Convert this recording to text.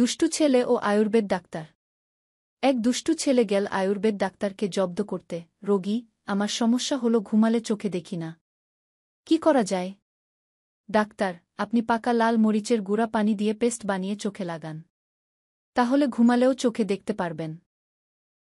দুষ্টু ছেলে ও আয়ুর্বেদ ডাক্তার এক দুষ্টু ছেলে গেল আয়ুর্বেদ ডাক্তারকে জব্দ করতে রোগী আমার সমস্যা হলো ঘুমালে চোখে দেখি না কি করা যায় ডাক্তার আপনি পাকা লাল মরিচের গুড়া পানি দিয়ে পেস্ট বানিয়ে চোখে লাগান তাহলে ঘুমালেও চোখে দেখতে পারবেন